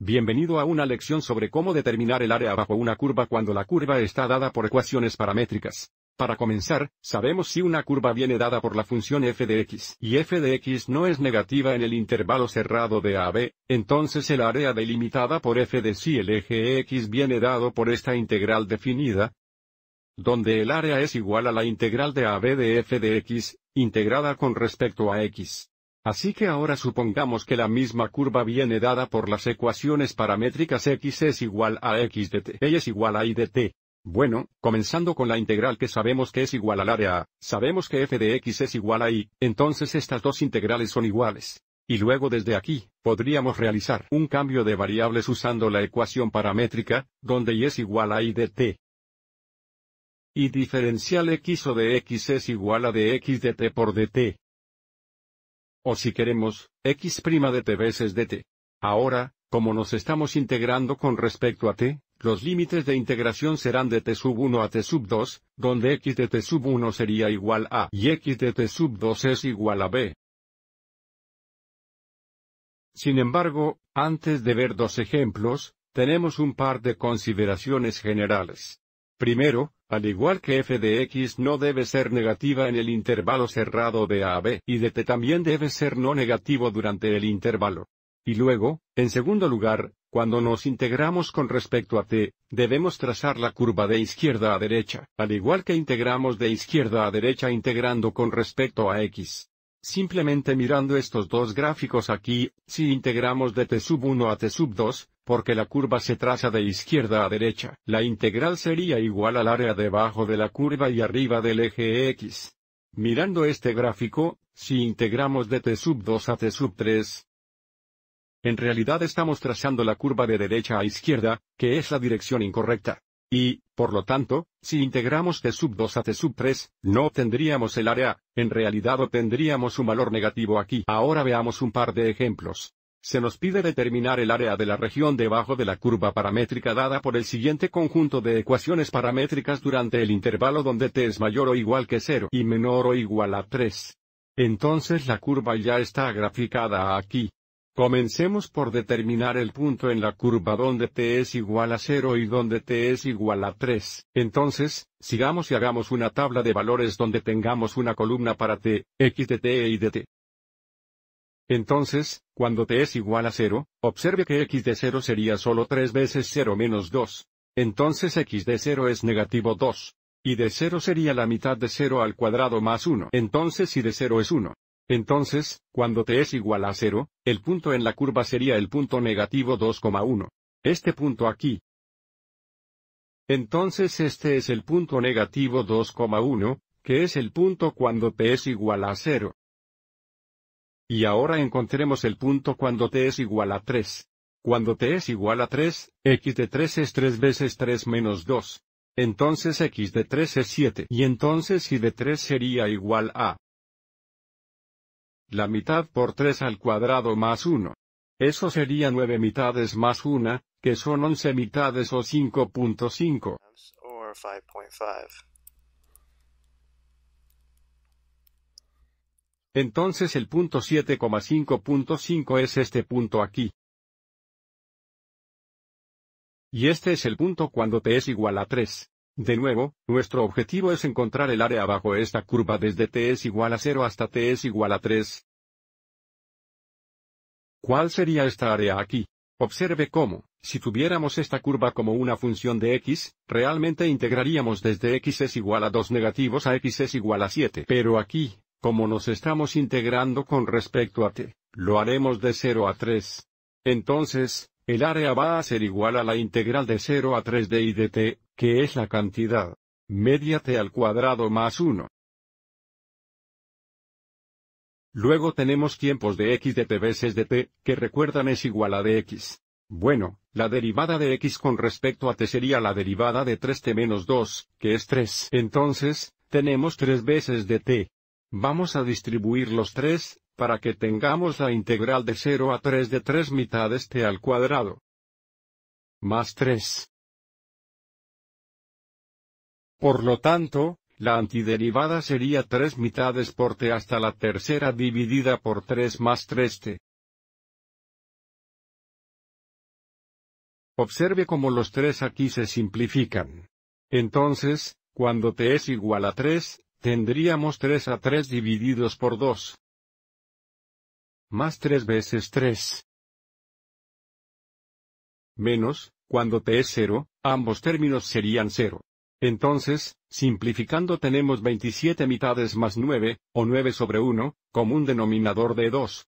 Bienvenido a una lección sobre cómo determinar el área bajo una curva cuando la curva está dada por ecuaciones paramétricas. Para comenzar, sabemos si una curva viene dada por la función f de x y f de x no es negativa en el intervalo cerrado de a a b, entonces el área delimitada por f de si el eje x viene dado por esta integral definida, donde el área es igual a la integral de a b de f de x, integrada con respecto a x. Así que ahora supongamos que la misma curva viene dada por las ecuaciones paramétricas x es igual a x de t y es igual a y de t. Bueno, comenzando con la integral que sabemos que es igual al área A, sabemos que f de x es igual a y, entonces estas dos integrales son iguales. Y luego desde aquí, podríamos realizar un cambio de variables usando la ecuación paramétrica, donde y es igual a y de t. Y diferencial x o de x es igual a de x de t por dt o si queremos, x' de t veces dt. Ahora, como nos estamos integrando con respecto a t, los límites de integración serán de t sub 1 a t sub 2, donde x de t sub 1 sería igual a y x de t sub 2 es igual a b. Sin embargo, antes de ver dos ejemplos, tenemos un par de consideraciones generales. Primero, al igual que f de x no debe ser negativa en el intervalo cerrado de a a b y de t también debe ser no negativo durante el intervalo. Y luego, en segundo lugar, cuando nos integramos con respecto a t, debemos trazar la curva de izquierda a derecha, al igual que integramos de izquierda a derecha integrando con respecto a x. Simplemente mirando estos dos gráficos aquí, si integramos de t sub 1 a t sub 2, porque la curva se traza de izquierda a derecha. La integral sería igual al área debajo de la curva y arriba del eje X. Mirando este gráfico, si integramos de t sub 2 a t sub 3, en realidad estamos trazando la curva de derecha a izquierda, que es la dirección incorrecta. Y, por lo tanto, si integramos t sub 2 a t sub 3, no obtendríamos el área, en realidad obtendríamos un valor negativo aquí. Ahora veamos un par de ejemplos. Se nos pide determinar el área de la región debajo de la curva paramétrica dada por el siguiente conjunto de ecuaciones paramétricas durante el intervalo donde t es mayor o igual que 0 y menor o igual a 3. Entonces la curva ya está graficada aquí. Comencemos por determinar el punto en la curva donde t es igual a 0 y donde t es igual a 3. Entonces, sigamos y hagamos una tabla de valores donde tengamos una columna para t, x de t y de t. Entonces, cuando t es igual a 0, observe que x de 0 sería solo 3 veces 0 menos 2. Entonces x de 0 es negativo 2. Y de 0 sería la mitad de 0 al cuadrado más 1. Entonces y de 0 es 1. Entonces, cuando t es igual a 0, el punto en la curva sería el punto negativo 2,1. Este punto aquí. Entonces este es el punto negativo 2,1, que es el punto cuando t es igual a 0. Y ahora encontremos el punto cuando t es igual a 3. Cuando t es igual a 3, x de 3 es 3 veces 3 menos 2. Entonces x de 3 es 7 y entonces y de 3 sería igual a la mitad por 3 al cuadrado más 1. Eso sería 9 mitades más 1, que son 11 mitades o 5.5. Entonces el punto 7,5.5 es este punto aquí. Y este es el punto cuando t es igual a 3. De nuevo, nuestro objetivo es encontrar el área bajo esta curva desde t es igual a 0 hasta t es igual a 3. ¿Cuál sería esta área aquí? Observe cómo, si tuviéramos esta curva como una función de x, realmente integraríamos desde x es igual a 2 negativos a x es igual a 7. Pero aquí, como nos estamos integrando con respecto a t, lo haremos de 0 a 3. Entonces, el área va a ser igual a la integral de 0 a 3 de i de t, que es la cantidad media t al cuadrado más 1. Luego tenemos tiempos de x de t veces de t, que recuerdan es igual a dx. Bueno, la derivada de x con respecto a t sería la derivada de 3t menos 2, que es 3. Entonces, tenemos 3 veces de t, Vamos a distribuir los 3, para que tengamos la integral de 0 a 3 de 3 mitades este t al cuadrado. Más 3. Por lo tanto, la antiderivada sería 3 mitades por t hasta la tercera dividida por 3 más 3t. Observe cómo los 3 aquí se simplifican. Entonces, cuando t es igual a 3, Tendríamos 3 a 3 divididos por 2. Más 3 veces 3. Menos, cuando t es 0, ambos términos serían 0. Entonces, simplificando tenemos 27 mitades más 9, o 9 sobre 1, como un denominador de 2.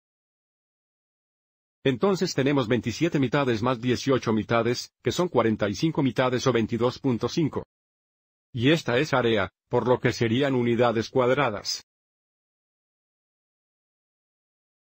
Entonces tenemos 27 mitades más 18 mitades, que son 45 mitades o 22.5. Y esta es área, por lo que serían unidades cuadradas.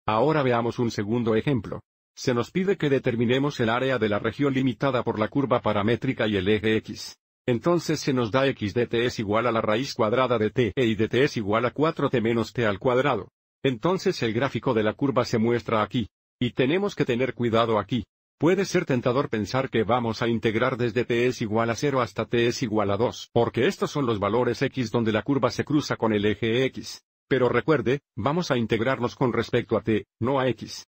Ahora veamos un segundo ejemplo. Se nos pide que determinemos el área de la región limitada por la curva paramétrica y el eje X. Entonces se nos da x de t es igual a la raíz cuadrada de t e y de t es igual a 4t menos t al cuadrado. Entonces el gráfico de la curva se muestra aquí. Y tenemos que tener cuidado aquí, Puede ser tentador pensar que vamos a integrar desde t es igual a 0 hasta t es igual a 2, porque estos son los valores x donde la curva se cruza con el eje x. Pero recuerde, vamos a integrarlos con respecto a t, no a x.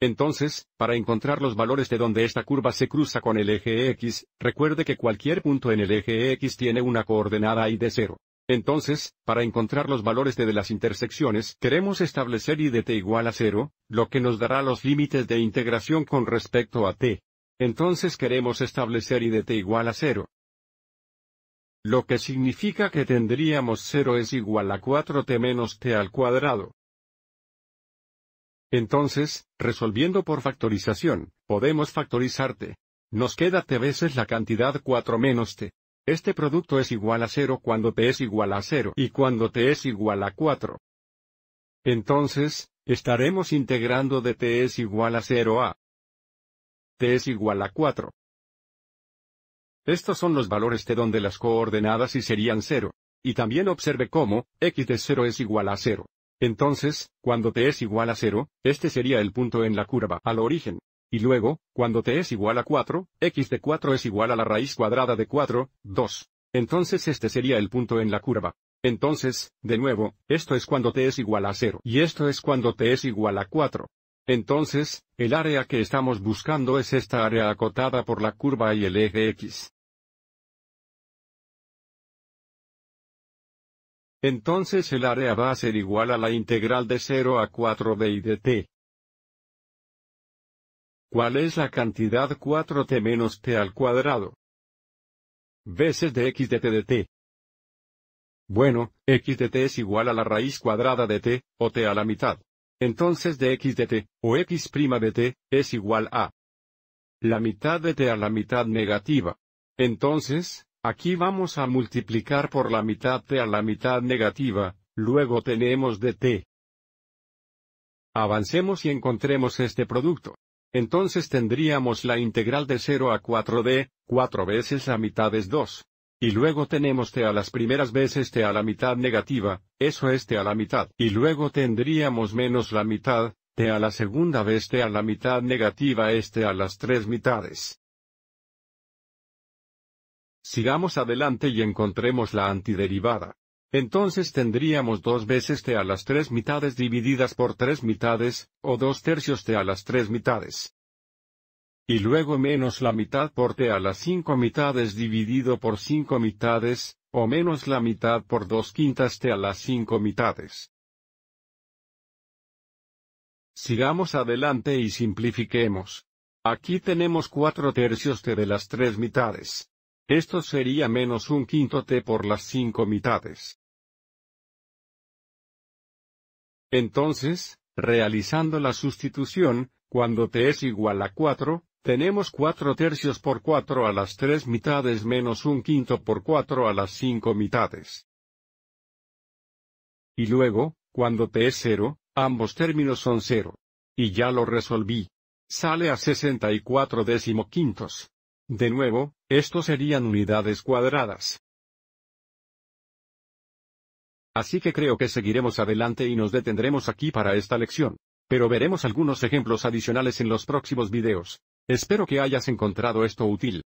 Entonces, para encontrar los valores de donde esta curva se cruza con el eje X, recuerde que cualquier punto en el eje X tiene una coordenada y de 0. Entonces, para encontrar los valores de, las intersecciones, queremos establecer y de t igual a cero, lo que nos dará los límites de integración con respecto a t. Entonces queremos establecer y de t igual a cero. Lo que significa que tendríamos 0 es igual a 4t menos t al cuadrado. Entonces, resolviendo por factorización, podemos factorizar t. Nos queda t veces la cantidad 4 menos t. Este producto es igual a 0 cuando t es igual a 0 y cuando t es igual a 4. Entonces, estaremos integrando de t es igual a 0 a t es igual a 4. Estos son los valores t donde las coordenadas y serían 0. Y también observe cómo x de 0 es igual a 0. Entonces, cuando t es igual a 0, este sería el punto en la curva al origen. Y luego, cuando t es igual a 4, x de 4 es igual a la raíz cuadrada de 4, 2. Entonces este sería el punto en la curva. Entonces, de nuevo, esto es cuando t es igual a 0 y esto es cuando t es igual a 4. Entonces, el área que estamos buscando es esta área acotada por la curva y el eje x. Entonces el área va a ser igual a la integral de 0 a 4 de y de t. ¿Cuál es la cantidad 4t menos t al cuadrado? Veces de x de t de t. Bueno, x de t es igual a la raíz cuadrada de t, o t a la mitad. Entonces de x de t, o x' de t, es igual a la mitad de t a la mitad negativa. Entonces, aquí vamos a multiplicar por la mitad t a la mitad negativa, luego tenemos de t. Avancemos y encontremos este producto. Entonces tendríamos la integral de 0 a 4d, 4 veces la mitad es 2. Y luego tenemos t a las primeras veces t a la mitad negativa, eso es t a la mitad. Y luego tendríamos menos la mitad, t a la segunda vez t a la mitad negativa este a las tres mitades. Sigamos adelante y encontremos la antiderivada. Entonces tendríamos dos veces t a las tres mitades divididas por tres mitades, o dos tercios t a las tres mitades. Y luego menos la mitad por t a las cinco mitades dividido por cinco mitades, o menos la mitad por dos quintas t a las cinco mitades. Sigamos adelante y simplifiquemos. Aquí tenemos cuatro tercios t de las tres mitades. Esto sería menos un quinto t por las cinco mitades. Entonces, realizando la sustitución, cuando t es igual a 4, tenemos 4 tercios por 4 a las 3 mitades menos un quinto por 4 a las cinco mitades. Y luego, cuando t es 0, ambos términos son 0. Y ya lo resolví. Sale a 64 quintos. De nuevo, esto serían unidades cuadradas. Así que creo que seguiremos adelante y nos detendremos aquí para esta lección. Pero veremos algunos ejemplos adicionales en los próximos videos. Espero que hayas encontrado esto útil.